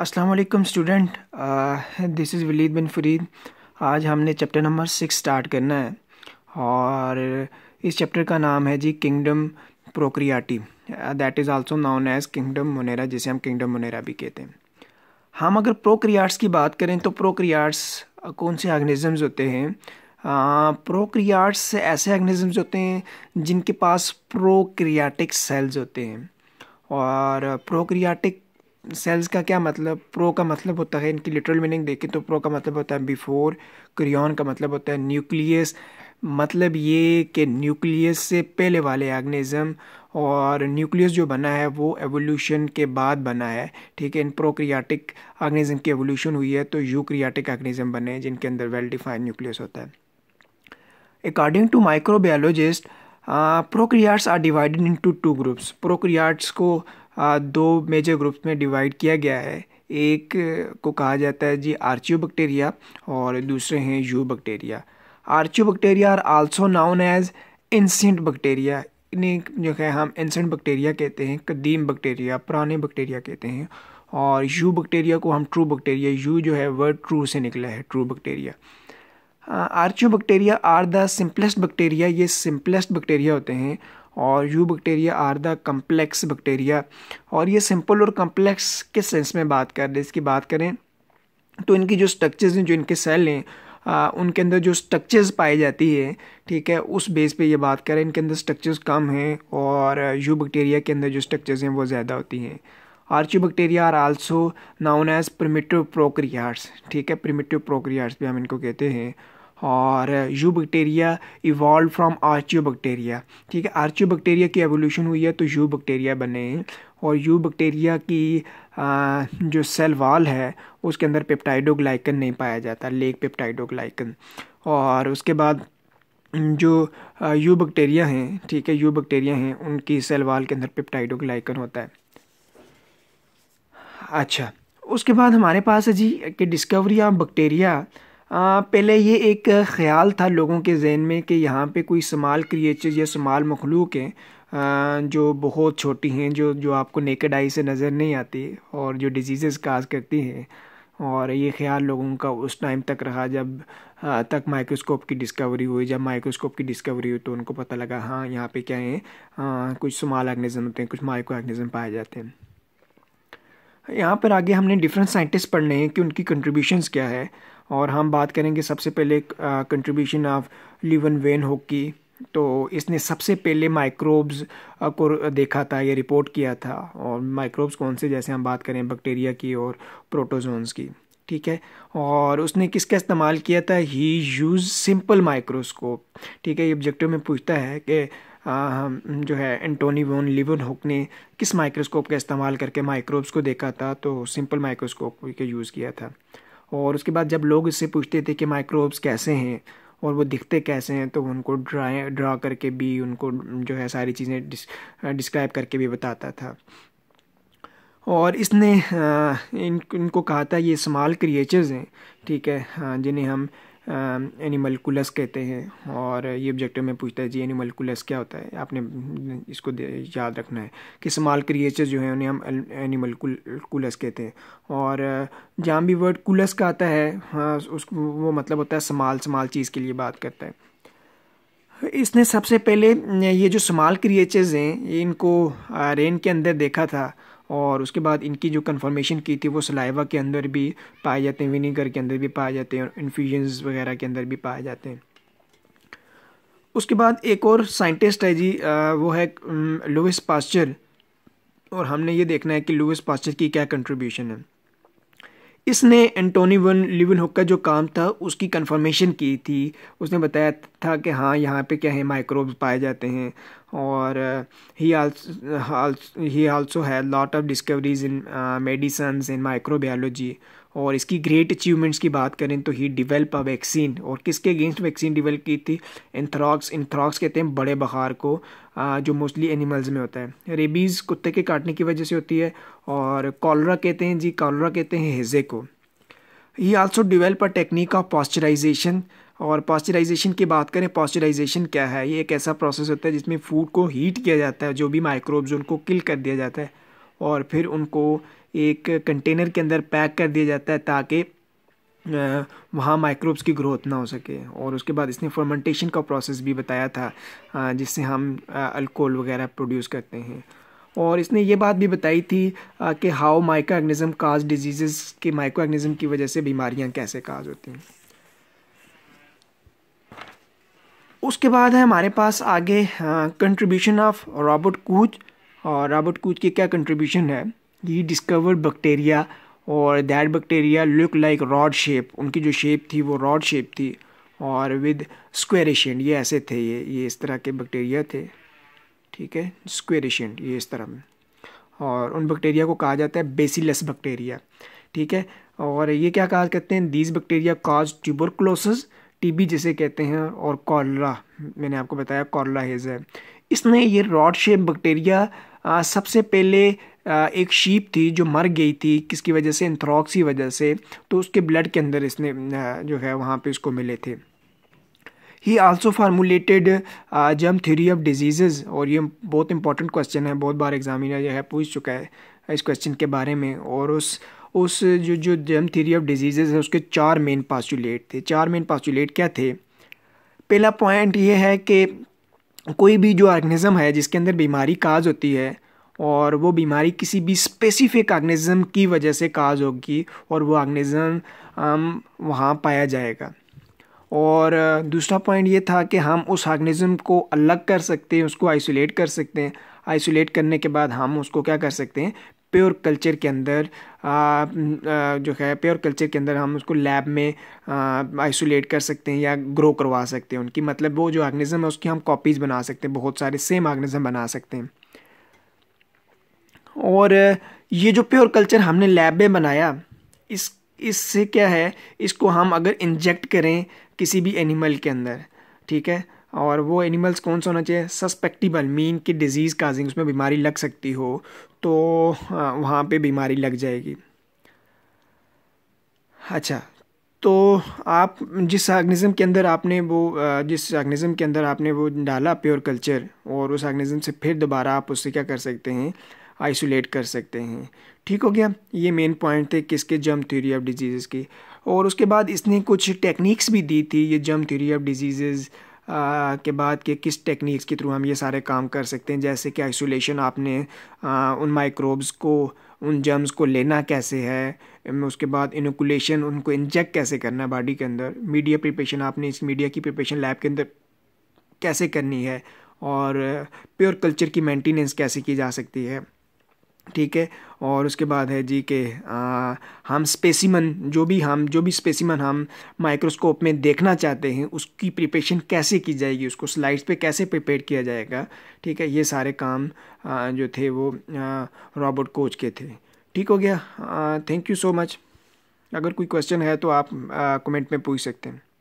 अस्सलाम student this is Waleed bin Farid आज हमने चैप्टर नंबर सिक्स स्टार्ट करना है और इस चैप्टर का नाम है जी kingdom Prokaryotae that is also known as kingdom Monera जिसे हम किंगडम मोनेरा भी कहते हैं हम अगर प्रोक्रियाट्स की बात करें तो प्रोक्रियाट्स uh, कौन से ऑर्गेनिजम्स होते हैं प्रोक्रियाट्स uh, ऐसे ऑर्गेनिजम्स होते हैं जिनके पास प्रोक्रियाटिक सेल्स होते हैं और प्रोक्रियाटिक सेल्स का क्या मतलब प्रो का मतलब होता है इनकी लिटरल मीनिंग देखें तो प्रो का मतलब होता है बिफोर क्रियॉन का मतलब होता है न्यूक्लियस मतलब ये कि न्यूक्लियस से पहले वाले ऑर्गेनिज्म और न्यूक्लियस जो बना है वो एवोल्यूशन के बाद बना है ठीक है इन प्रोक्रियाटिक ऑर्गेनिज्म की एवोल्यूशन हुई है तो यूक्रियाटिक ऑर्गेनिज्म बने हैं जिनके अंदर वेल डिफाइंड न्यूक्लियस होता है according to microbiologist prokaryotes are divided into two groups prokaryotes को uh, दो मेजर ग्रुप्स में डिवाइड किया गया है एक को कहा जाता है जी आर्चियो बैक्टीरिया और दूसरे हैं eubacteria archaebacteria are also known as ancient bacteria इन्हें जो है हम इंसेंट बैक्टीरिया कहते हैं कदीम बैक्टीरिया पुराने बैक्टीरिया कहते हैं और यू बैक्टीरिया को हम ट्रू बैक्टीरिया यू जो है वर्ड ट्रू से निकला है true bacteria archaebacteria are the simplest bacteria ये सिंपलेस्ट बैक्टीरिया होते हैं और eubacteria are the complex bacteria और ये सिंपल और कम्प्लेक्स किस सेंस में बात कर रहे इसकी बात करें तो इनकी जो स्ट्रक्चर्स हैं जो इनके सेल हैं उनके अंदर जो स्ट्रक्चर्स पाई जाती है ठीक है उस बेस पे ये बात करें इनके अंदर स्ट्रक्चर्स कम हैं और यू बैक्टीरिया के अंदर जो स्ट्रक्चर्स हैं वो ज़्यादा होती हैं archaebacteria are also known as primitive prokaryotes ठीक है प्रिमिटिव प्रोक्रियार्स भी हम इनको कहते हैं और eubacteria evolve from archaebacteria ठीक है आर्चियो बैक्टीरिया की एवोल्यूशन हुई है तो यू बैक्टीरिया बने और यू बैक्टीरिया की आ, जो सेल वाल है उसके अंदर पेप्टाइडोग्लाइकन नहीं पाया जाता लेक पेप्टाइडोग्लाइकन और उसके बाद जो यू बैक्टीरिया हैं ठीक है यू बैक्टीरिया हैं उनकी सेल वाल के अंदर पेप्टाइडोग्लाइकन होता है अच्छा उसके बाद हमारे पास है जी कि डिस्कवरी ऑफ बैक्टीरिया पहले ये एक ख्याल था लोगों के जहन में कि यहाँ पे कोई शुमाल क्रिएचर या शुमाल मखलूक हैं जो बहुत छोटी हैं जो जो आपको नेकड आई से नज़र नहीं आती और जो डिजीज़ काज करती हैं और ये ख्याल लोगों का उस टाइम तक रहा जब तक माइक्रोस्कोप की डिस्कवरी हुई जब माइक्रोस्कोप की डिस्कवरी हुई तो उनको पता लगा हाँ यहाँ पे क्या है आ, कुछ सुमाल आर्गनिज़म होते हैं कुछ माइक्रो आर्गनिज़म पाए जाते हैं यहाँ पर आगे हमने डिफरेंट साइंटिस्ट पढ़ने हैं कि उनकी कंट्रीब्यूशंस क्या है और हम बात करेंगे सबसे पहले कंट्रीब्यूशन ऑफ लिवन वेन होक की तो इसने सबसे पहले माइक्रोब्स को देखा था या रिपोर्ट किया था और माइक्रोब्स कौन से जैसे हम बात करें बैक्टीरिया की और प्रोटोजोन्स की ठीक है और उसने किसका इस्तेमाल किया था ही यूज़ सिंपल माइक्रोस्कोप ठीक है ये ऑब्जेक्टिव में पूछता है कि हम जो है एंटोनी वोन लिवन होक ने किस माइक्रोस्कोप का इस्तेमाल करके माइक्रोब्स को देखा था तो सिंपल माइक्रोस्कोप का यूज़ किया था और उसके बाद जब लोग उससे पूछते थे कि माइक्रोब्स कैसे हैं और वो दिखते कैसे हैं तो उनको ड्रा ड्रा करके भी उनको जो है सारी चीज़ें डिस, डिस्क्राइब करके भी बताता था और इसने इन इनको कहा था ये स्मॉल क्रिएचर्स हैं ठीक है हाँ, जिन्हें हम एनिमलकुलस कहते हैं और ये ऑब्जेक्टिव में पूछता है जी एनिमलकुलस क्या होता है आपने इसको याद रखना है कि स्मॉल क्रिएचर जो है उन्हें हम एनिमलकुलस कहते हैं और जहाँ भी वर्ड कुलस का आता है हाँ, उसको वो मतलब होता है स्मॉल स्मॉल चीज़ के लिए बात करता है इसने सबसे पहले ये जो स्मॉल क्रिएचर्स हैं इनको रेन के अंदर देखा था और उसके बाद इनकी जो कन्फर्मेशन की थी वो सलाइवा के अंदर भी पाए जाते हैं विनीगर के अंदर भी पाए जाते हैं और इन्फ्यूजन्स वगैरह के अंदर भी पाए जाते हैं उसके बाद एक और साइंटिस्ट है जी वो है लुइस पास्चर और हमने ये देखना है कि लुइस पास्चर की क्या कंट्रीब्यूशन है इसने एंटोनी वन लिविन हुक का जो काम था उसकी कंफर्मेशन की थी उसने बताया था कि हाँ यहाँ पे क्या है माइक्रोब्स पाए जाते हैं और he also has lot of discoveries in medicine in microbiology और इसकी ग्रेट अचीवमेंट्स की बात करें तो ही डिवेल्प अ वैक्सीन और किसके अगेंस्ट वैक्सीन डिवेल्प की थी इंथ्रॉक्स इंथ्रॉक्स कहते हैं बड़े बखार को जो मोस्टली एनिमल्स में होता है रेबीज़ कुत्ते के काटने की वजह से होती है और कॉलरा कहते हैं जी कॉलरा कहते हैं हेजे को he also develop a technique of pasteurization और पॉस्चराइजेशन की बात करें पॉस्चराइजेशन क्या है ये एक ऐसा प्रोसेस होता है जिसमें फूड को हीट किया जाता है जो भी माइक्रोब्स उनको किल कर दिया जाता है और फिर उनको एक कंटेनर के अंदर पैक कर दिया जाता है ताकि वहाँ माइक्रोब्स की ग्रोथ ना हो सके और उसके बाद इसने फर्मेंटेशन का प्रोसेस भी बताया था जिससे हम अल्कोहल वगैरह प्रोड्यूस करते हैं और इसने ये बात भी बताई थी कि how micro organism cause disease के माइक्रो ऑर्गेनिज्म की वजह से बीमारियाँ कैसे काज होती हैं उसके बाद है हमारे पास आगे कंट्रीब्यूशन ऑफ रॉबर्ट कूच और रॉबर्ट कूच की क्या कंट्रीब्यूशन है ही डिस्कवर बैक्टीरिया और that bacteria look like rod shape उनकी जो शेप थी वो रॉड शेप थी और विद स्क्वेरिशेंट ये ऐसे थे ये ये इस तरह के बैक्टीरिया थे ठीक है स्क्वेरिशेंट ये इस तरह में और उन बैक्टीरिया को कहा जाता है बेसिलस बैक्टीरिया ठीक है और ये क्या कहा कहते हैं these bacteria cause tuberculosis TB जिसे कहते हैं और कॉलरा मैंने आपको बताया कॉलरा हेज है इसने ये रॉड शेप बैक्टीरिया सबसे पहले एक शीप थी जो मर गई थी किसकी वजह से इंथ्रॉक्स की वजह से तो उसके ब्लड के अंदर इसने जो है वहाँ पे उसको मिले थे he also formulated germ theory of disease और ये बहुत इंपॉर्टेंट क्वेश्चन है बहुत बार एग्जामिनर जो है पूछ चुका है इस क्वेश्चन के बारे में और उस उस जो जो जम थ्योरी ऑफ डिजीज़ है उसके चार मेन पास्टूलेट थे चार मेन पास्टूलेट क्या थे पहला पॉइंट ये है कि कोई भी जो ऑर्गेनिज्म है जिसके अंदर बीमारी काज होती है और वो बीमारी किसी भी स्पेसिफिक ऑर्गेनिज्म की वजह से काज होगी और वो ऑर्गेनिज्म वहाँ पाया जाएगा और दूसरा पॉइंट ये था कि हम उस ऑर्गेनिज्म को अलग कर सकते हैं उसको आइसोलेट कर सकते हैं आइसोलेट करने के बाद हम उसको क्या कर सकते हैं प्योर कल्चर के अंदर आ, आ, जो है प्योर कल्चर के अंदर हम उसको लैब में आइसोलेट कर सकते हैं या ग्रो करवा सकते हैं उनकी मतलब वो जो ऑर्गेनिज्म है उसकी हम कॉपीज़ बना सकते हैं बहुत सारे सेम ऑर्गेनिज्म बना सकते हैं और ये जो प्योर कल्चर हमने लैब में बनाया इस इससे क्या है इसको हम अगर इंजेक्ट करें किसी भी एनिमल के अंदर ठीक है और वो एनिमल्स कौन सा होना चाहिए सस्पेक्टिबल मीन कि डिजीज़ काजिंग उसमें बीमारी लग सकती हो तो वहाँ पे बीमारी लग जाएगी अच्छा तो आप जिस आर्गनिज़म के अंदर आपने वो जिस आग्निज़म के अंदर आपने वो डाला प्योर कल्चर और उस आर्गनिज़म से फिर दोबारा आप उससे क्या कर सकते हैं आइसोलेट कर सकते हैं ठीक हो गया ये मेन पॉइंट थे किसके जम थ्योरी ऑफ डिजीज़ के और उसके बाद इसने कुछ टेक्निक्स भी दी थी ये जम थ्योरी ऑफ डिजीज़ के बाद के किस टेक्निक्स के थ्रू हम ये सारे काम कर सकते हैं जैसे कि आइसोलेशन आपने आ, उन माइक्रोब्स को उन जर्म्स को लेना कैसे है उसके बाद इनोकुलेशन उनको इंजेक्ट कैसे करना है बॉडी के अंदर मीडिया प्रिपरेशन आपने इस मीडिया की प्रिपरेशन लैब के अंदर कैसे करनी है और प्योर कल्चर की मेंटेनेंस कैसे की जा सकती है ठीक है और उसके बाद है जी के आ, हम स्पेसिमन जो भी हम जो भी स्पेसिमन हम माइक्रोस्कोप में देखना चाहते हैं उसकी प्रिपेशन कैसे की जाएगी उसको स्लाइड्स पे कैसे प्रिपेयर किया जाएगा ठीक है ये सारे काम आ, जो थे वो रॉबर्ट कोच के थे ठीक हो गया थैंक यू सो मच अगर कोई क्वेश्चन है तो आप कमेंट में पूछ सकते हैं